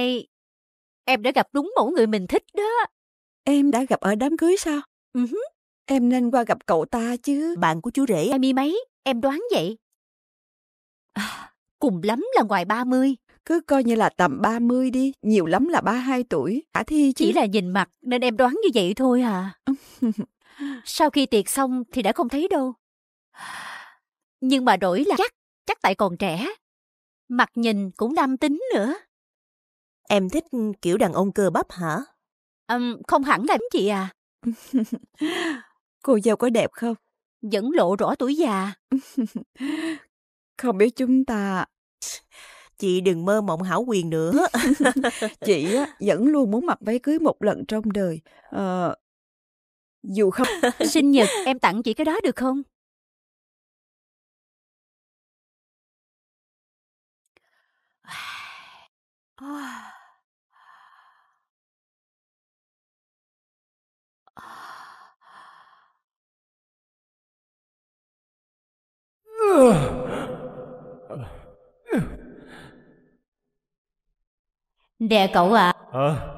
nay em đã gặp đúng mẫu người mình thích đó. Em đã gặp ở đám cưới sao? Ừ. Em nên qua gặp cậu ta chứ. Bạn của chú rể. Em y mấy, em đoán vậy. À, cùng lắm là ngoài 30. Cứ coi như là tầm 30 đi, nhiều lắm là 32 tuổi. Khả thi chứ. Chỉ là nhìn mặt nên em đoán như vậy thôi à. Sau khi tiệc xong thì đã không thấy đâu. Nhưng mà đổi là chắc, chắc tại còn trẻ. Mặt nhìn cũng nam tính nữa. Em thích ừ, kiểu đàn ông cơ bắp hả? Um, không hẳn là chị à. Cô dâu có đẹp không? Vẫn lộ rõ tuổi già. không biết chúng ta... Chị đừng mơ mộng hảo quyền nữa. chị á, vẫn luôn muốn mặc váy cưới một lần trong đời. Ờ, dù không... Sinh nhật em tặng chị cái đó được không? Nè cậu à. Ờ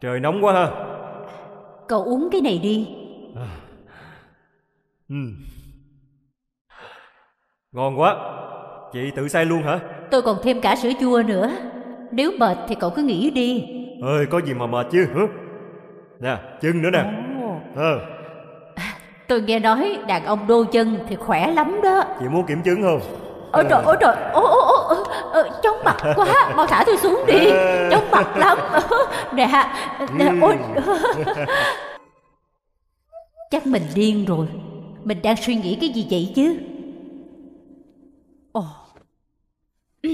Trời nóng quá ha Cậu uống cái này đi à. ừ. Ngon quá Chị tự say luôn hả Tôi còn thêm cả sữa chua nữa Nếu mệt thì cậu cứ nghỉ đi ơi có gì mà mệt chứ hả nè chân nữa nè ờ à. Tôi nghe nói đàn ông đô chân thì khỏe lắm đó Chị muốn kiểm chứng không? Ôi trời, ôi trời, ô, ô, ô, ô, chóng mặt quá, mau thả tôi xuống đi, chóng mặt lắm Nè, nè, ừ. ôi Chắc mình điên rồi, mình đang suy nghĩ cái gì vậy chứ Ồ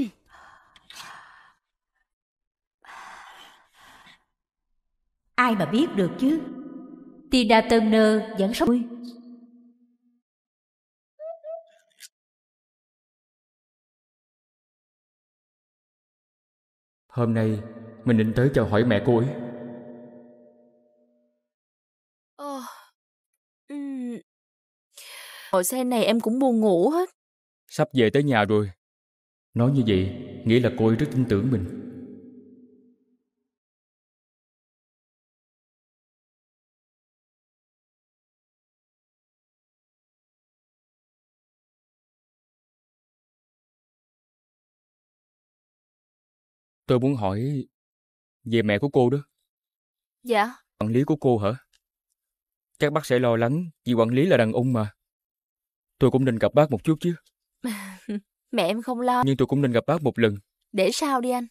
Ai mà biết được chứ Tina Turner vẫn sống vui. Hôm nay mình định tới chào hỏi mẹ cô ấy. Ờ. Ừ. Ngồi xe này em cũng buồn ngủ hết. Sắp về tới nhà rồi. Nói như vậy, nghĩa là cô ấy rất tin tưởng mình. Tôi muốn hỏi về mẹ của cô đó. Dạ. Quản lý của cô hả? Các bác sẽ lo lắng vì quản lý là đàn ông mà. Tôi cũng nên gặp bác một chút chứ. mẹ em không lo. Nhưng tôi cũng nên gặp bác một lần. Để sao đi anh?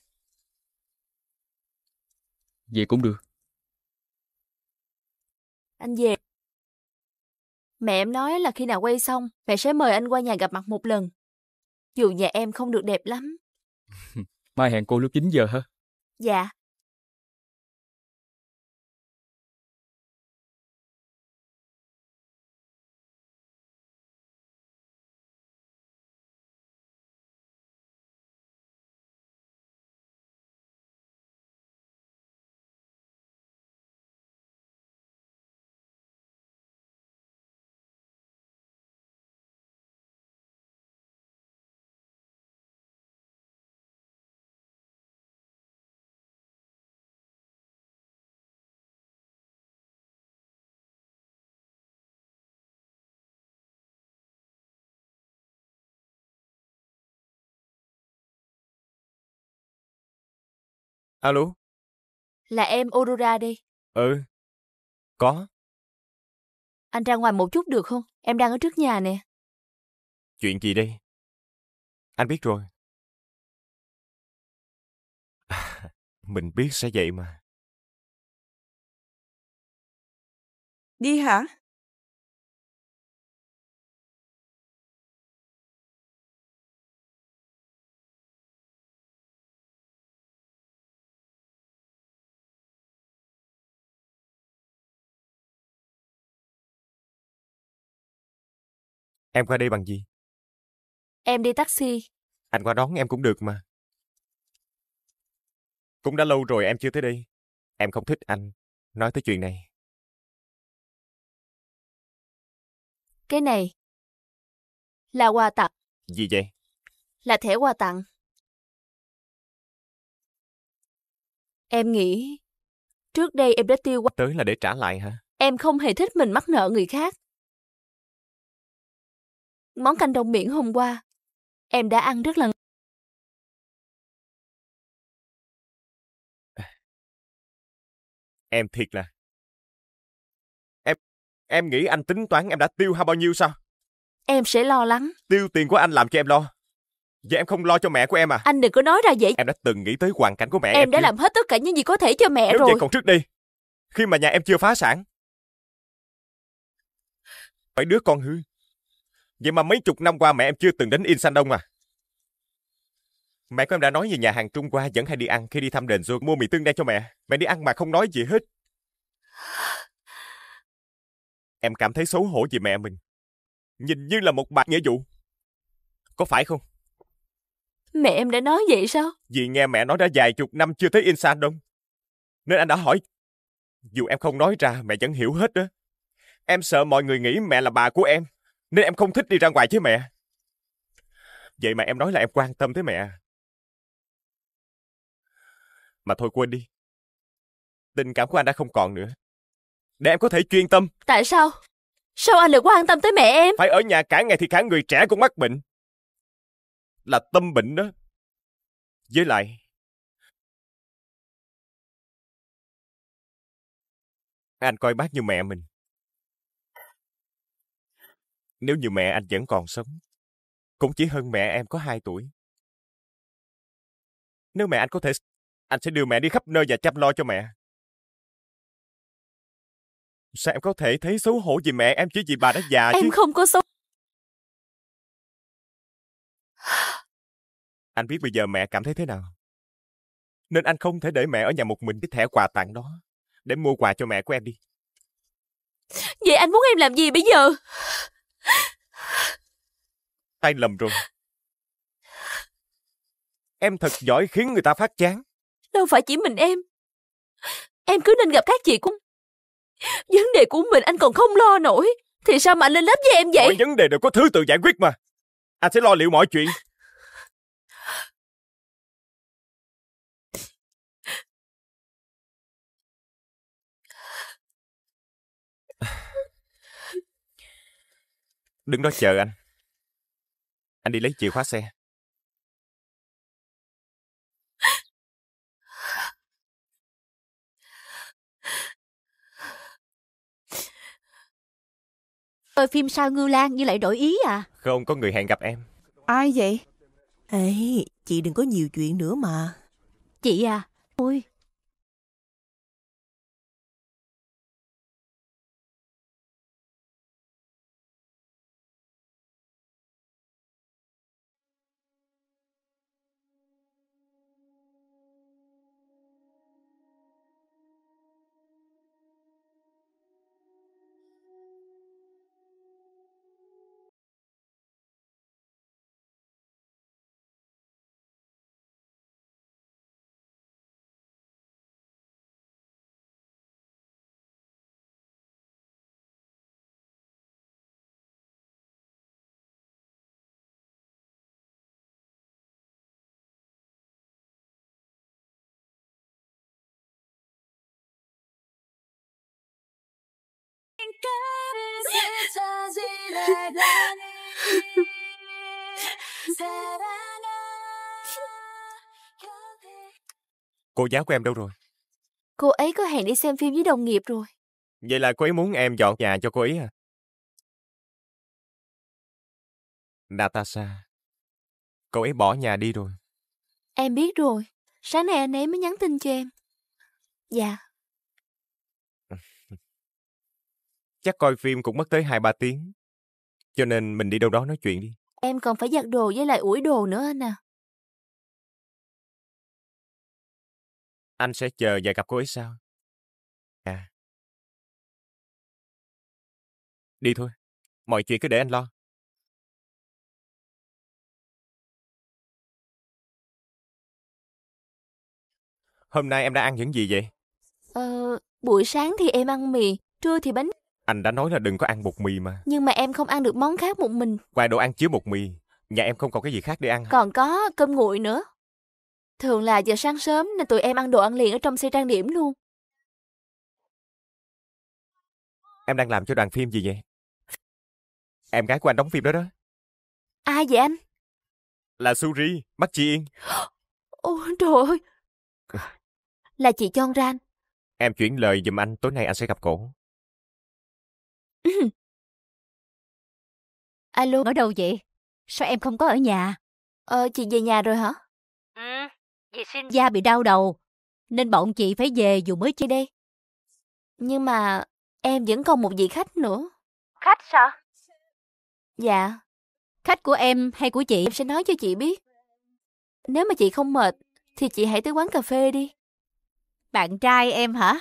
Vậy cũng được. Anh về. Mẹ em nói là khi nào quay xong, mẹ sẽ mời anh qua nhà gặp mặt một lần. Dù nhà em không được đẹp lắm. Mai hẹn cô lúc 9 giờ hả? Dạ. Alo? Là em Aurora đây. Ừ. Có. Anh ra ngoài một chút được không? Em đang ở trước nhà nè. Chuyện gì đây? Anh biết rồi. À, mình biết sẽ vậy mà. Đi hả? Em qua đây bằng gì? Em đi taxi. Anh qua đón em cũng được mà. Cũng đã lâu rồi em chưa tới đây. Em không thích anh nói tới chuyện này. Cái này là quà tặng. Gì vậy? Là thẻ quà tặng. Em nghĩ trước đây em đã tiêu quá. Tới là để trả lại hả? Em không hề thích mình mắc nợ người khác món canh đông biển hôm qua. Em đã ăn rất là Em thiệt là Em em nghĩ anh tính toán em đã tiêu hao bao nhiêu sao? Em sẽ lo lắng. Tiêu tiền của anh làm cho em lo. Vậy em không lo cho mẹ của em à? Anh đừng có nói ra vậy. Em đã từng nghĩ tới hoàn cảnh của mẹ em. Em đã chưa? làm hết tất cả những gì có thể cho mẹ Nếu rồi. Vậy còn trước đi. Khi mà nhà em chưa phá sản. Phải đứa con hư Vậy mà mấy chục năm qua mẹ em chưa từng đến Insan Đông à? Mẹ của em đã nói về nhà hàng Trung Hoa vẫn hay đi ăn khi đi thăm đền rồi mua mì tương đen cho mẹ. Mẹ đi ăn mà không nói gì hết. Em cảm thấy xấu hổ vì mẹ mình. Nhìn như là một bạc nghĩa vụ. Có phải không? Mẹ em đã nói vậy sao? Vì nghe mẹ nói đã vài chục năm chưa thấy Insan Đông. Nên anh đã hỏi. Dù em không nói ra, mẹ vẫn hiểu hết đó. Em sợ mọi người nghĩ mẹ là bà của em nên em không thích đi ra ngoài với mẹ. Vậy mà em nói là em quan tâm tới mẹ. Mà thôi quên đi. Tình cảm của anh đã không còn nữa. Để em có thể chuyên tâm. Tại sao? Sao anh lại quan tâm tới mẹ em? Phải ở nhà cả ngày thì cả người trẻ cũng mắc bệnh. Là tâm bệnh đó. Với lại... Anh coi bác như mẹ mình. Nếu như mẹ anh vẫn còn sống, cũng chỉ hơn mẹ em có hai tuổi. Nếu mẹ anh có thể, anh sẽ đưa mẹ đi khắp nơi và chăm lo cho mẹ. Sao em có thể thấy xấu hổ vì mẹ em chứ vì bà đã già em chứ? Em không có xấu. Anh biết bây giờ mẹ cảm thấy thế nào. Nên anh không thể để mẹ ở nhà một mình với thẻ quà tặng đó. Để mua quà cho mẹ của em đi. Vậy anh muốn em làm gì bây giờ? Sai lầm rồi. Em thật giỏi khiến người ta phát chán. Đâu phải chỉ mình em. Em cứ nên gặp các chị cũng... Vấn đề của mình anh còn không lo nổi. Thì sao mà anh lên lớp với em vậy? Mọi vấn đề đều có thứ tự giải quyết mà. Anh sẽ lo liệu mọi chuyện. Đứng đó chờ anh. Anh đi lấy chìa khóa xe. Coi phim sao Ngưu Lan như lại đổi ý à? Không, có người hẹn gặp em. Ai vậy? Ê, chị đừng có nhiều chuyện nữa mà. Chị à, ôi, Cô giáo của em đâu rồi? Cô ấy có hẹn đi xem phim với đồng nghiệp rồi. Vậy là cô ấy muốn em dọn nhà cho cô ấy à? Natasha, cô ấy bỏ nhà đi rồi. Em biết rồi. Sáng nay anh ấy mới nhắn tin cho em. Dạ, chắc coi phim cũng mất tới 2-3 tiếng. Cho nên mình đi đâu đó nói chuyện đi. Em còn phải giặt đồ với lại ủi đồ nữa anh à. Anh sẽ chờ và gặp cô ấy sao? À. Đi thôi, mọi chuyện cứ để anh lo. Hôm nay em đã ăn những gì vậy? Ờ, buổi sáng thì em ăn mì, trưa thì bánh anh đã nói là đừng có ăn bột mì mà. Nhưng mà em không ăn được món khác một mình. Qua đồ ăn chứa bột mì, nhà em không còn cái gì khác để ăn. Còn có cơm nguội nữa. Thường là giờ sáng sớm nên tụi em ăn đồ ăn liền ở trong xe trang điểm luôn. Em đang làm cho đoàn phim gì vậy? Em gái của anh đóng phim đó đó. Ai vậy anh? Là Suri, mắt chị Yên. Ôi trời ơi. Ờ. Là chị Chon Ran. Em chuyển lời giùm anh, tối nay anh sẽ gặp cổ. Alo, ở đâu vậy? Sao em không có ở nhà? Ờ, chị về nhà rồi hả? Ừ, dì xin Da bị đau đầu, nên bọn chị phải về dù mới chơi đây. Nhưng mà em vẫn còn một vị khách nữa. Khách sao? Dạ. Khách của em hay của chị? Em sẽ nói cho chị biết. Nếu mà chị không mệt, thì chị hãy tới quán cà phê đi. Bạn trai em hả?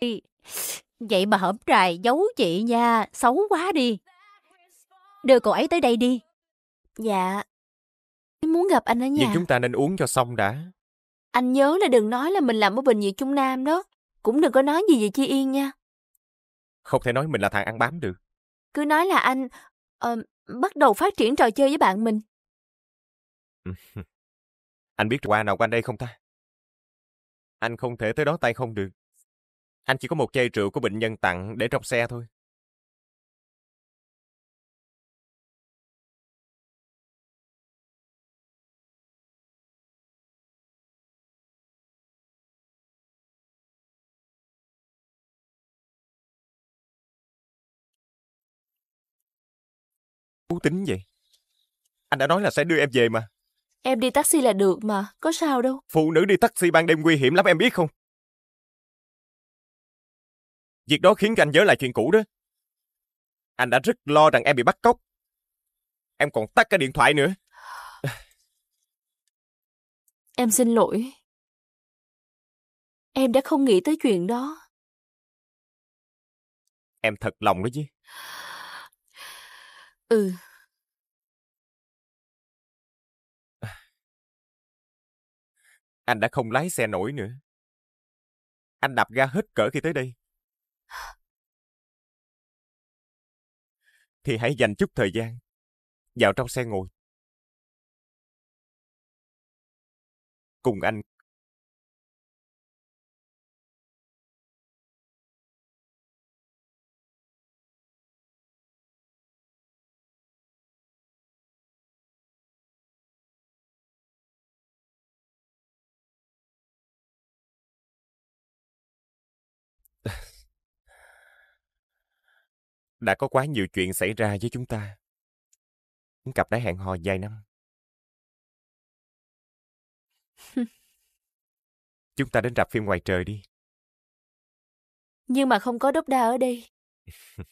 Vậy mà hổm trài giấu chị nha, xấu quá đi. Đưa cậu ấy tới đây đi. Dạ. muốn gặp anh ở nhà. Vậy chúng ta nên uống cho xong đã. Anh nhớ là đừng nói là mình làm ở Bệnh viện Trung Nam đó. Cũng đừng có nói gì về Chi Yên nha. Không thể nói mình là thằng ăn bám được. Cứ nói là anh uh, bắt đầu phát triển trò chơi với bạn mình. anh biết qua nào quanh đây không ta? Anh không thể tới đó tay không được. Anh chỉ có một chai rượu của bệnh nhân tặng để trong xe thôi. Cú tính vậy? Anh đã nói là sẽ đưa em về mà. Em đi taxi là được mà, có sao đâu. Phụ nữ đi taxi ban đêm nguy hiểm lắm em biết không? Việc đó khiến cho anh nhớ lại chuyện cũ đó. Anh đã rất lo rằng em bị bắt cóc. Em còn tắt cái điện thoại nữa. Em xin lỗi. Em đã không nghĩ tới chuyện đó. Em thật lòng đó chứ. Ừ. Anh đã không lái xe nổi nữa. Anh đạp ga hết cỡ khi tới đây. Thì hãy dành chút thời gian vào trong xe ngồi. Cùng anh đã có quá nhiều chuyện xảy ra với chúng ta. Chúng Cặp đã hẹn hò vài năm. chúng ta đến rạp phim ngoài trời đi. Nhưng mà không có đốc đa ở đây.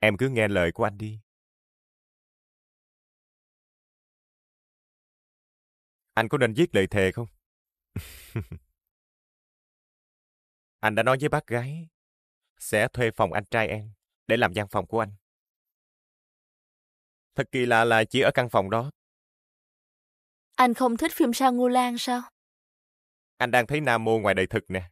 em cứ nghe lời của anh đi. Anh có nên viết lời thề không? Anh đã nói với bác gái sẽ thuê phòng anh trai em để làm gian phòng của anh. Thật kỳ lạ là chỉ ở căn phòng đó. Anh không thích phim sao Ngô Lan sao? Anh đang thấy Nam Mô ngoài đời thực nè.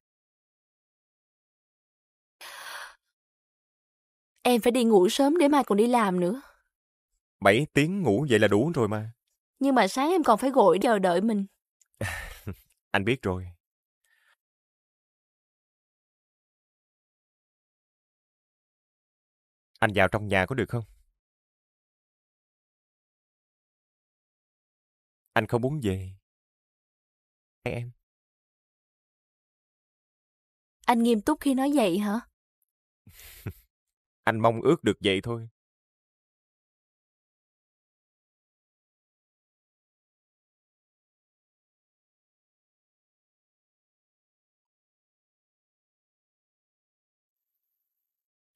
Em phải đi ngủ sớm để mai còn đi làm nữa. Bảy tiếng ngủ vậy là đủ rồi mà. Nhưng mà sáng em còn phải gội chờ đợi mình. anh biết rồi. Anh vào trong nhà có được không? Anh không muốn về. Em. Anh nghiêm túc khi nói vậy hả? anh mong ước được vậy thôi.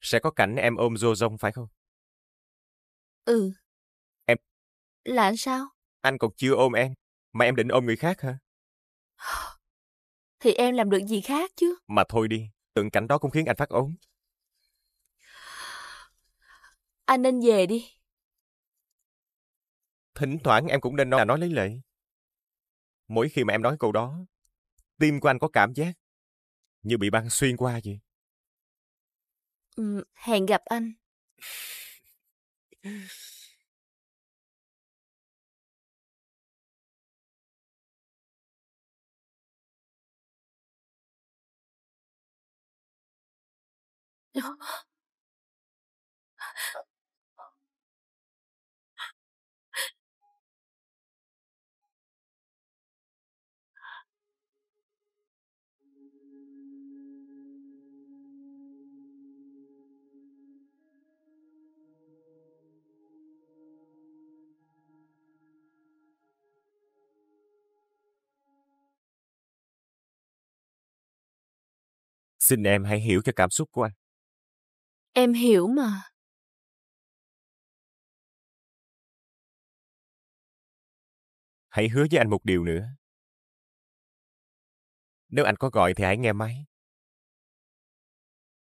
Sẽ có cảnh em ôm rô rông phải không? Ừ. Em... Là anh sao? Anh còn chưa ôm em, mà em định ôm người khác hả? Thì em làm được gì khác chứ? Mà thôi đi, tượng cảnh đó cũng khiến anh phát ốm. Anh nên về đi. Thỉnh thoảng em cũng nên nói là nói lấy lệ. Mỗi khi mà em nói câu đó, tim của anh có cảm giác như bị băng xuyên qua vậy hẹn gặp anh. Xin em hãy hiểu cho cảm xúc của anh. Em hiểu mà. Hãy hứa với anh một điều nữa. Nếu anh có gọi thì hãy nghe máy.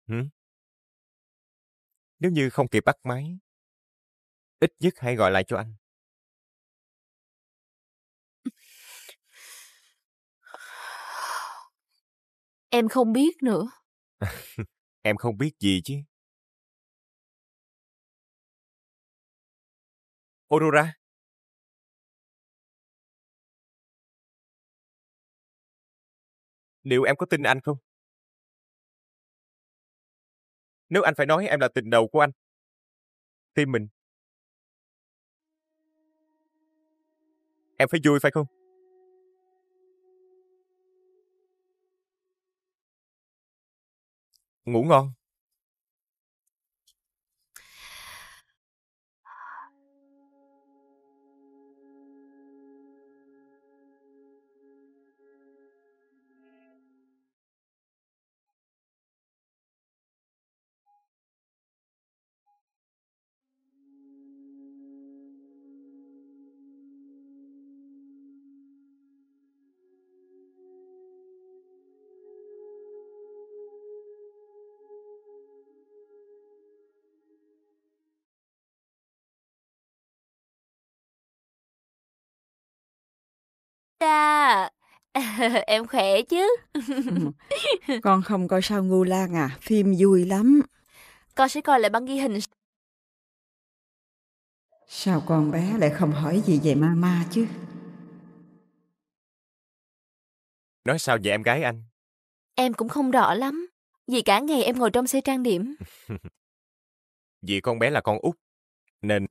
Hử? Nếu như không kịp bắt máy, ít nhất hãy gọi lại cho anh. Em không biết nữa. em không biết gì chứ. Aurora. nếu em có tin anh không? Nếu anh phải nói em là tình đầu của anh, tim mình. Em phải vui phải không? Ngủ ngon. ta em khỏe chứ ừ. con không coi sao ngu lan à phim vui lắm con sẽ coi lại băng ghi hình sao con bé lại không hỏi gì về mama chứ nói sao về em gái anh em cũng không rõ lắm vì cả ngày em ngồi trong xe trang điểm vì con bé là con út nên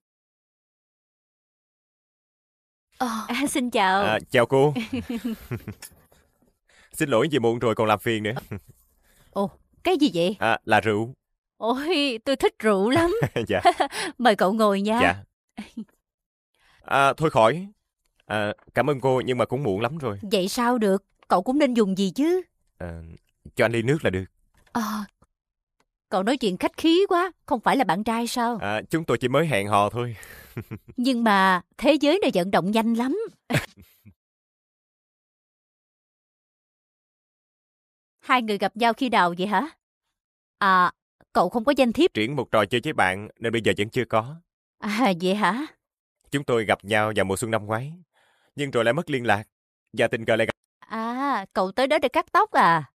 Oh. À, xin chào. À, chào cô. Xin lỗi vì muộn rồi còn làm phiền nữa. Ờ. Ồ, cái gì vậy? À, là rượu. Ôi, tôi thích rượu lắm. dạ. Mời cậu ngồi nha. Dạ. À, thôi khỏi. À, cảm ơn cô nhưng mà cũng muộn lắm rồi. Vậy sao được? Cậu cũng nên dùng gì chứ? À, cho anh ly nước là được. À, cậu nói chuyện khách khí quá, không phải là bạn trai sao? À, chúng tôi chỉ mới hẹn hò thôi. Nhưng mà thế giới này vận động nhanh lắm. Hai người gặp nhau khi nào vậy hả? À, cậu không có danh thiếp. Triển một trò chơi với bạn nên bây giờ vẫn chưa có. À, vậy hả? Chúng tôi gặp nhau vào mùa xuân năm ngoái, nhưng rồi lại mất liên lạc và tình cờ lại gặp. À, cậu tới đó để cắt tóc à?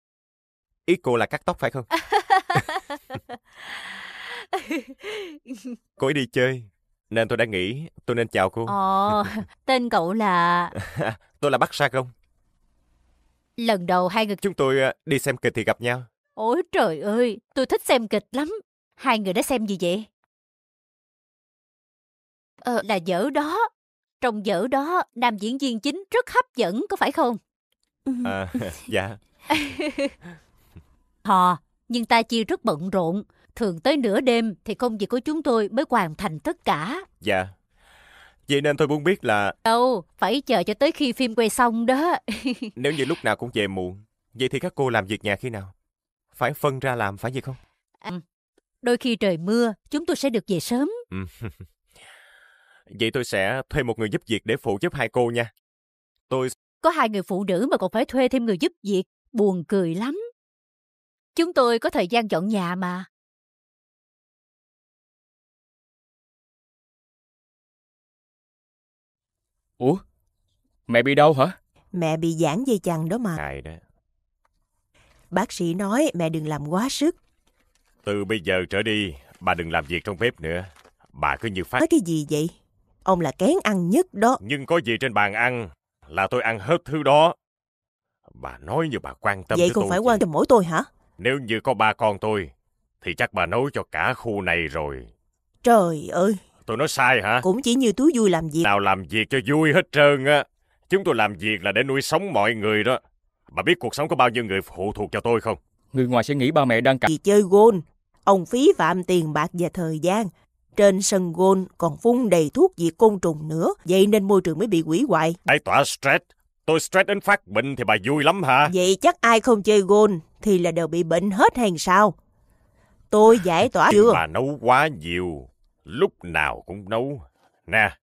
Ý cô là cắt tóc phải không? cô ấy đi chơi, nên tôi đã nghĩ tôi nên chào cô. Ồ, ờ, tên cậu là... tôi là Bác Sa Công. Lần đầu hai người... Chúng tôi ờ, đi xem kịch thì gặp nhau. Ôi trời ơi, tôi thích xem kịch lắm. Hai người đã xem gì vậy? Ờ, là dở đó. Trong dở đó, nam diễn viên chính rất hấp dẫn, có phải không? À, dạ. Hò, nhưng ta chia rất bận rộn. Thường tới nửa đêm thì công việc của chúng tôi mới hoàn thành tất cả. Dạ. Vậy nên tôi muốn biết là... Đâu, phải chờ cho tới khi phim quay xong đó. Nếu như lúc nào cũng về muộn, vậy thì các cô làm việc nhà khi nào? Phải phân ra làm phải gì không? À, đôi khi trời mưa, chúng tôi sẽ được về sớm. Ừ. vậy tôi sẽ thuê một người giúp việc để phụ giúp hai cô nha. Tôi... Có hai người phụ nữ mà còn phải thuê thêm người giúp việc, buồn cười lắm. Chúng tôi có thời gian dọn nhà mà. Ủa? Mẹ bị đâu hả? Mẹ bị giãn dây chằng đó mà. Ngài đó. Bác sĩ nói mẹ đừng làm quá sức. Từ bây giờ trở đi, bà đừng làm việc trong bếp nữa. Bà cứ như phát. Nói cái gì vậy? Ông là kén ăn nhất đó. Nhưng có gì trên bàn ăn là tôi ăn hết thứ đó. Bà nói như bà quan tâm Vậy không phải quan tâm mỗi tôi hả? Nếu như có ba con tôi, thì chắc bà nấu cho cả khu này rồi. Trời ơi, Tôi nói sai hả? Cũng chỉ như túi vui làm việc. Nào làm việc cho vui hết trơn á. Chúng tôi làm việc là để nuôi sống mọi người đó. Bà biết cuộc sống có bao nhiêu người phụ thuộc vào tôi không? Người ngoài sẽ nghĩ ba mẹ đang cặp. Vì chơi gôn, ông phí phạm tiền bạc và thời gian. Trên sân gôn còn phun đầy thuốc diệt côn trùng nữa, vậy nên môi trường mới bị quỷ hoại. Ai tỏa stress, tôi stress đến phát bệnh thì bà vui lắm hả? Vậy chắc ai không chơi gôn thì là đều bị bệnh hết hay sao? Tôi giải tỏa chưa? Bà nấu quá nhiều, Lúc nào cũng nấu. Nè,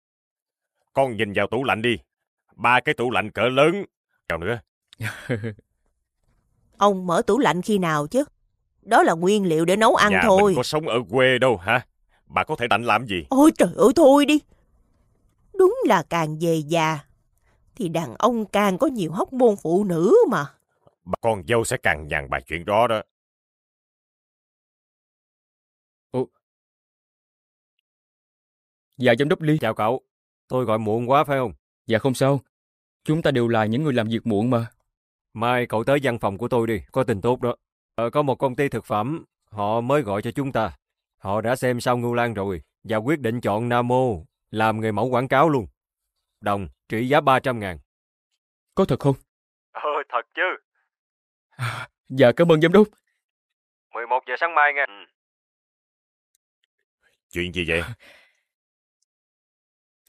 con nhìn vào tủ lạnh đi. Ba cái tủ lạnh cỡ lớn. Còn nữa. Ông mở tủ lạnh khi nào chứ? Đó là nguyên liệu để nấu ăn Nhà thôi. Mình có sống ở quê đâu hả? Bà có thể đành làm gì? Ôi trời ơi thôi đi. Đúng là càng về già thì đàn ông càng có nhiều hóc môn phụ nữ mà. Bà con dâu sẽ càng nhàn bài chuyện đó đó. Dạ giám đốc Ly. Chào cậu. Tôi gọi muộn quá phải không? Dạ không sao. Chúng ta đều là những người làm việc muộn mà. Mai cậu tới văn phòng của tôi đi, có tình tốt đó. Ờ, có một công ty thực phẩm, họ mới gọi cho chúng ta. Họ đã xem sao Ngưu Lan rồi và quyết định chọn Namo làm người mẫu quảng cáo luôn. Đồng trị giá 300 ngàn. Có thật không? Ờ, thật chứ. À, dạ cảm ơn giám đốc. 11 giờ sáng mai nghe. Ừ. Chuyện gì vậy?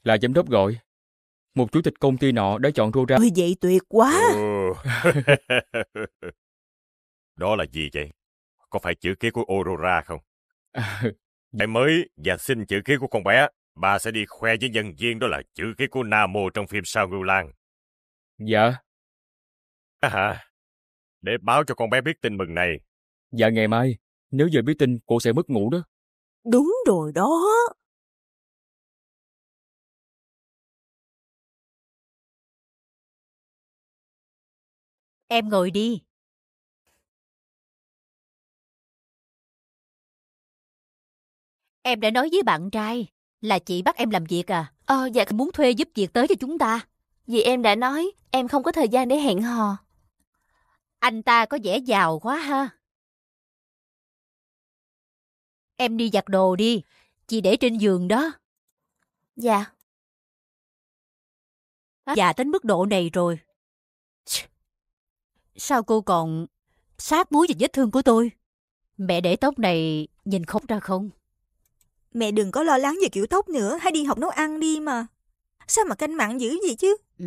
Là giám đốc gọi. Một chủ tịch công ty nọ đã chọn rô ra. Ôi vậy tuyệt quá. Đó là gì vậy? Có phải chữ ký của Aurora không? À, mới và xin chữ ký của con bé. Bà sẽ đi khoe với nhân viên đó là chữ ký của Namo trong phim Sao Ngưu Lan. Dạ. À, để báo cho con bé biết tin mừng này. Dạ ngày mai, nếu giờ biết tin, cô sẽ mất ngủ đó. Đúng rồi đó. Em ngồi đi. Em đã nói với bạn trai là chị bắt em làm việc à? Ờ, dạ muốn thuê giúp việc tới cho chúng ta. Vì em đã nói em không có thời gian để hẹn hò. Anh ta có vẻ giàu quá ha. Em đi giặt đồ đi, chị để trên giường đó. Dạ. dạ, đến mức độ này rồi, Sao cô còn sát muối vào vết thương của tôi? Mẹ để tóc này nhìn khóc ra không? Mẹ đừng có lo lắng về kiểu tóc nữa, hãy đi học nấu ăn đi mà. Sao mà canh mặn dữ vậy chứ? Ừ.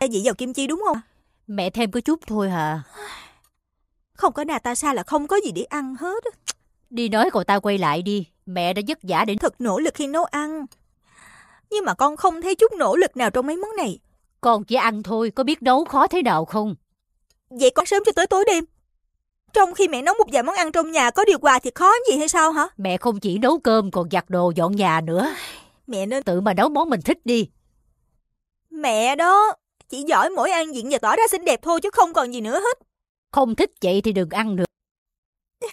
Đã dị vào kim chi đúng không? Mẹ thêm có chút thôi hả? Không có Natasha là không có gì để ăn hết. Đi nói cậu ta quay lại đi, mẹ đã vất giả để... Thật nỗ lực khi nấu ăn. Nhưng mà con không thấy chút nỗ lực nào trong mấy món này. Con chỉ ăn thôi, có biết nấu khó thế nào không? Vậy con sớm cho tới tối đêm Trong khi mẹ nấu một vài món ăn trong nhà Có điều quà thì khó gì hay sao hả Mẹ không chỉ nấu cơm còn giặt đồ dọn nhà nữa Mẹ nên tự mà nấu món mình thích đi Mẹ đó Chỉ giỏi mỗi ăn diện và tỏ ra xinh đẹp thôi Chứ không còn gì nữa hết Không thích vậy thì đừng ăn nữa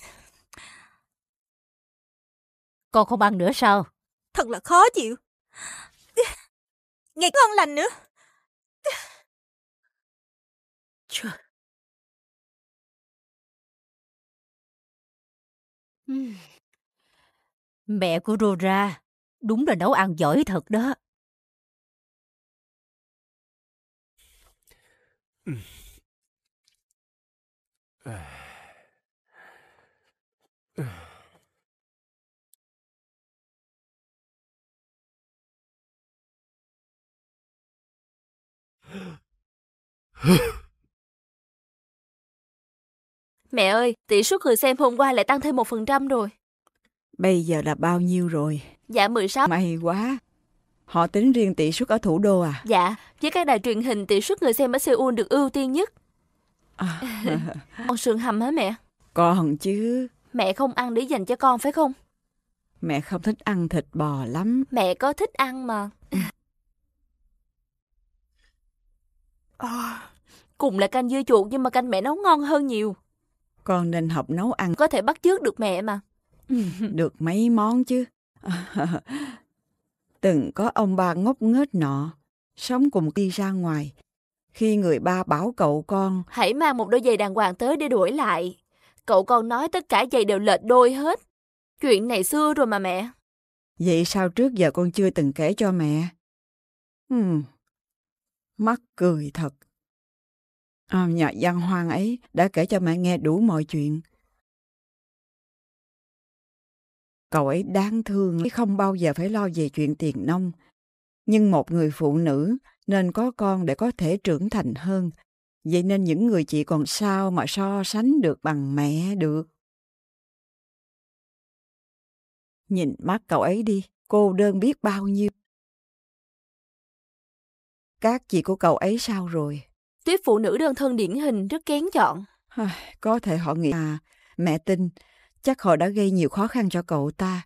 Con không ăn nữa sao Thật là khó chịu Ngày con lành nữa Trời Mẹ của Rora đúng là nấu ăn giỏi thật đó. Huh? Mẹ ơi, tỷ suất người xem hôm qua lại tăng thêm một phần trăm rồi. Bây giờ là bao nhiêu rồi? Dạ 16. May quá. Họ tính riêng tỷ suất ở thủ đô à? Dạ, với các đài truyền hình tỷ suất người xem ở Seoul được ưu tiên nhất. À. con sườn hầm hả mẹ? Còn chứ. Mẹ không ăn để dành cho con phải không? Mẹ không thích ăn thịt bò lắm. Mẹ có thích ăn mà. à, cùng là canh dưa chuột nhưng mà canh mẹ nấu ngon hơn nhiều. Con nên học nấu ăn. Có thể bắt chước được mẹ mà. được mấy món chứ. Từng có ông ba ngốc nghếch nọ, sống cùng đi ra ngoài. Khi người ba bảo cậu con... Hãy mang một đôi giày đàng hoàng tới để đuổi lại. Cậu con nói tất cả giày đều lệch đôi hết. Chuyện này xưa rồi mà mẹ. Vậy sao trước giờ con chưa từng kể cho mẹ? Ừm, mắc cười thật. À, nhà văn hoàng ấy đã kể cho mẹ nghe đủ mọi chuyện. Cậu ấy đáng thương không bao giờ phải lo về chuyện tiền nông. Nhưng một người phụ nữ nên có con để có thể trưởng thành hơn. Vậy nên những người chị còn sao mà so sánh được bằng mẹ được. Nhìn mắt cậu ấy đi, cô đơn biết bao nhiêu. Các chị của cậu ấy sao rồi? Tuyết phụ nữ đơn thân điển hình rất kén chọn. Có thể họ nghĩ à, mẹ tin, chắc họ đã gây nhiều khó khăn cho cậu ta.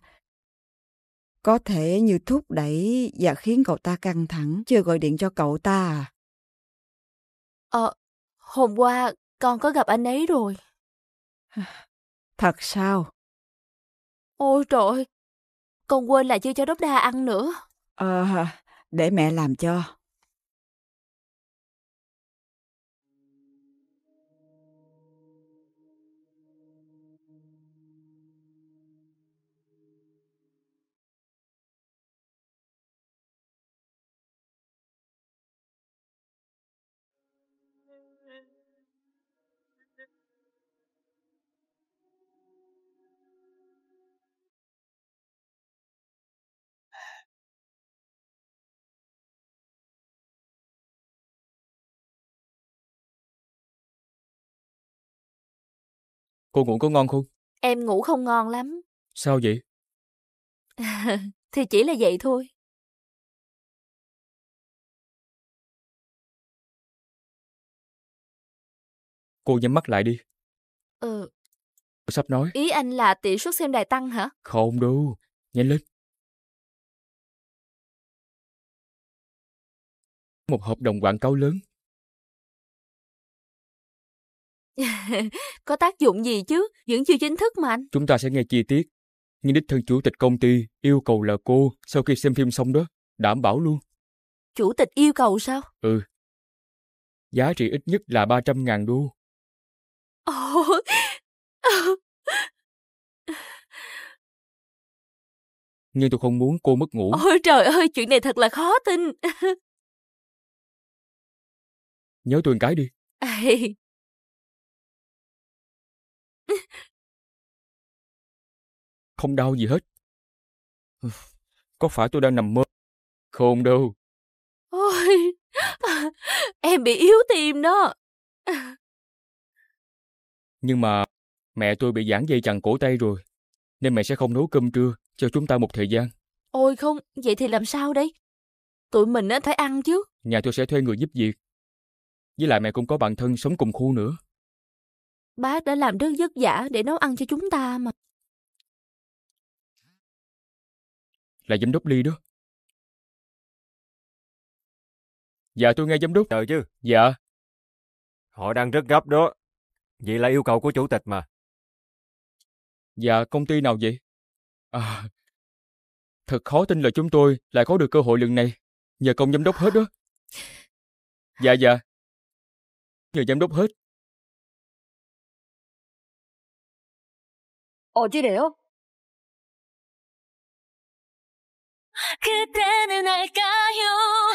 Có thể như thúc đẩy và khiến cậu ta căng thẳng, chưa gọi điện cho cậu ta à? Ờ, hôm qua con có gặp anh ấy rồi. Thật sao? Ôi trời con quên là chưa cho đốc đa ăn nữa. Ờ, để mẹ làm cho. Cô ngủ có ngon không? Em ngủ không ngon lắm. Sao vậy? thì chỉ là vậy thôi. Cô nhắm mắt lại đi. Ừ. Tôi sắp nói. Ý anh là tỷ suất xem đài tăng hả? Không đâu. Nhanh lên. Một hợp đồng quảng cáo lớn. Có tác dụng gì chứ? Vẫn chưa chính thức mà anh. Chúng ta sẽ nghe chi tiết. Nhưng đích thân chủ tịch công ty yêu cầu là cô sau khi xem phim xong đó. Đảm bảo luôn. Chủ tịch yêu cầu sao? Ừ. Giá trị ít nhất là 300.000 đô. Ồ. Nhưng tôi không muốn cô mất ngủ. Ôi trời ơi, chuyện này thật là khó tin. Nhớ tôi một cái đi. Không đau gì hết. Có phải tôi đang nằm mơ? Không đâu. Ôi, em bị yếu tim đó. Nhưng mà mẹ tôi bị giãn dây chằng cổ tay rồi, nên mẹ sẽ không nấu cơm trưa cho chúng ta một thời gian. Ôi không, vậy thì làm sao đấy? Tụi mình á phải ăn chứ. Nhà tôi sẽ thuê người giúp việc. Với lại mẹ cũng có bạn thân sống cùng khu nữa. Bác đã làm rất vất vả để nấu ăn cho chúng ta mà. Là giám đốc Ly đó. Dạ tôi nghe giám đốc. Chờ chứ. Dạ. Họ đang rất gấp đó. Vậy là yêu cầu của chủ tịch mà. Dạ, công ty nào vậy? À, thật khó tin là chúng tôi lại có được cơ hội lần này. Nhờ công giám đốc hết đó. Dạ dạ. Nhờ giám đốc hết. 어디래요? 그때는 알까요?